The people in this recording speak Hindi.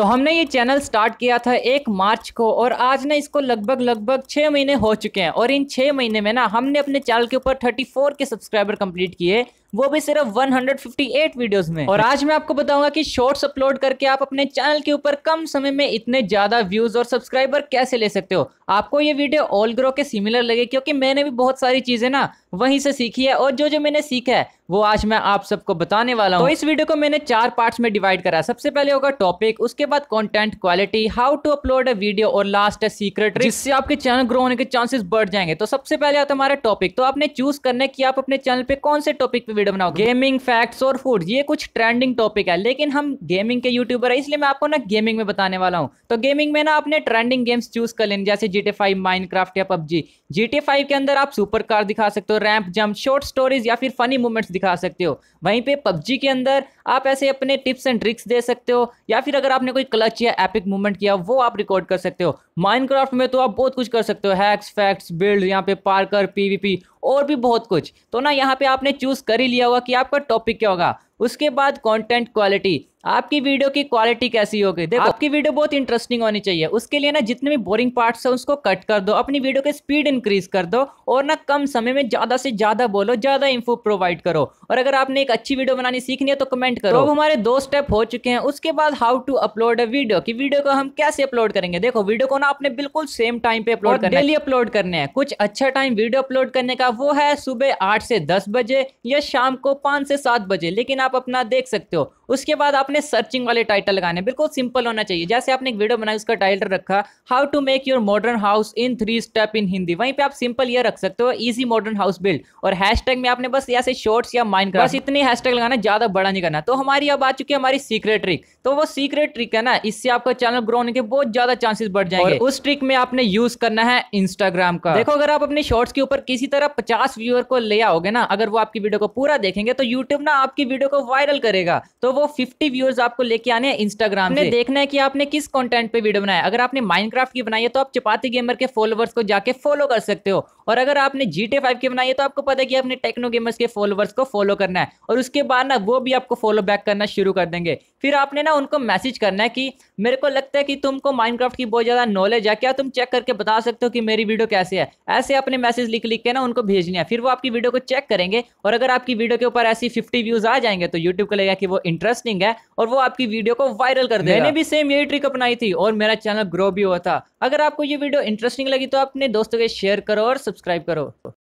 तो हमने ये चैनल स्टार्ट किया था एक मार्च को और आज ना इसको लगभग लगभग छः महीने हो चुके हैं और इन छः महीने में ना हमने अपने चैनल के ऊपर 34 के सब्सक्राइबर कंप्लीट किए वो भी सिर्फ 158 वीडियोस में और आज मैं आपको बताऊंगा कि शॉर्ट्स अपलोड करके आप अपने चैनल के ऊपर कम समय में इतने ज्यादा व्यूज और सब्सक्राइबर कैसे ले सकते हो आपको ये वीडियो ऑल ग्रो के सिमिलर लगे क्योंकि मैंने भी बहुत सारी चीजें ना वहीं से सीखी है और जो जो मैंने सीखा है वो आज मैं आप सबको बताने वाला हूँ तो इस वीडियो को मैंने चार पार्ट्स में डिवाइड करा सबसे पहले होगा टॉपिक उसके बाद content quality how to upload a video और लास्ट है सीक्रेट जिससे आपके चैनल ग्रो होने के चांसेस बढ़ जाएंगे तो सबसे पहले आता हमारा टॉपिक तो आपने चूज करना है कि आप अपने चैनल पे कौन से टॉपिक पे वीडियो बनाओ गेमिंग फैक्ट्स और फूड ये कुछ ट्रेंडिंग टॉपिक है लेकिन हम गेमिंग के यूट्यूबर है इसलिए मैं आपको ना गेमिंग में बताने वाला हूँ तो गेमिंग में ना आपने ट्रेंडिंग गेम्स चूज कर लेने जैसे जी टी फाइव या पबजी जी फाइव के अंदर आप सुपर कार दिखा सकते हो रैंप जंप शॉर्ट स्टोरीज या फिर फनी मूवमेंट्स दिखा सकते हो वहीं पे पबजी के अंदर आप ऐसे अपने टिप्स एंड ट्रिक्स दे सकते हो या फिर अगर आपने कोई क्लच या एपिक मूवमेंट किया वो आप रिकॉर्ड कर सकते हो माइनक्राफ्ट में तो आप बहुत कुछ कर सकते हो हैक्स फैक्ट्स बिल्ड यहाँ पे पार्कर पीवीपी और भी बहुत कुछ तो ना यहाँ पे आपने चूज़ कर ही लिया होगा कि आपका टॉपिक क्या होगा उसके बाद कंटेंट क्वालिटी आपकी वीडियो की क्वालिटी कैसी होगी देखो आपकी वीडियो बहुत इंटरेस्टिंग होनी चाहिए उसके लिए ना जितने भी बोरिंग पार्ट्स है उसको कट कर दो अपनी वीडियो की स्पीड इंक्रीज कर दो और ना कम समय में ज़्यादा से ज़्यादा बोलो ज़्यादा इन्फो प्रोवाइड करो और अगर आपने एक अच्छी वीडियो बनानी सीखनी है तो कमेंट करो तो अब तो हमारे दो स्टेप हो चुके हैं उसके बाद how to upload a video की वीडियो को हम कैसे अपलोड करेंगे देखो वीडियो को ना आपने बिल्कुल सेम टाइम पे अपलोड करना डेली अपलोड करने हैं कुछ अच्छा टाइम वीडियो अपलोड करने का वो है सुबह आठ से दस बजे या शाम को पांच से सात बजे लेकिन आप अपना देख सकते हो उसके बाद आप आपने सर्चिंग वाले टाइटल लगाने बिल्कुल सिंपल होना चाहिए जैसे आपने एक वीडियो बनाई उसका टाइटल रखा how to make your modern house in three step in Hindi वहीं पे आप सिंपल ये रख सकते हो इजी मॉडर्न हाउस बिल्ड और हैशटैग में आपने बस ऐसे शॉर्ट्स या माइंड बस इतने हैशटैग लगाना ज्यादा बड़ा नहीं करना तो हमारी अब आ चुकी है हमारी सीक्रेट ट्रिक तो वो सीक्रेट ट्रिक है ना इससे आपका चैनल ग्रो होने के बहुत ज्यादा चांसेस बढ़ जाएंगे उस ट्रिक में आपने यूज करना है इंस्टाग्राम का देखो अगर आप अपने शॉर्ट्स के ऊपर किसी तरह पचास व्यूअर को ले आओगे ना अगर वो आपकी वीडियो को पूरा देखेंगे तो यूट्यूब ना आपकी वीडियो को वायरल करेगा तो वो फिफ्टी व्यूअर्स आपको लेके आने हैं इंस्टाग्राम में देखना है कि आपने किस कंटेंट पे वीडियो बनाया अगर आपने माइनक्राफ्ट की बनाई है तो आप चपाती गेमर के फॉलोवर्स को जाके फॉलो कर सकते हो और अगर आपने जी टी फाइव की बनाई है तो आपको पता है कि अपने टेक्नो गेमर्स के फॉलोवर्स को फॉलो करना है और उसके बाद ना वो भी आपको फॉलो बैक करना शुरू कर देंगे फिर आपने ना उनको मैसेज करना है कि मेरे को लगता है कि तुमको माइनक्राफ्ट की बहुत ज़्यादा नॉलेज है क्या तुम चेक करके बता सकते हो कि मेरी वीडियो कैसे है ऐसे अपने मैसेज लिख लिख के ना उनको भेजना है फिर वो आपकी वीडियो को चेक करेंगे और अगर आपकी वीडियो के ऊपर ऐसी फिफ्टी व्यूज़ आ जाएंगे तो यूट्यूब को लगेगा कि वो इंटरेस्टिंग है और वो आपकी वीडियो को वायरल कर देने मैंने भी सेम यही ट्रिक अपनाई थी और मेरा चैनल ग्रो भी हुआ था अगर आपको ये वीडियो इंटरेस्टिंग लगी तो अपने दोस्तों के शेयर करो और सब्सक्राइब सब्सक्राइब करो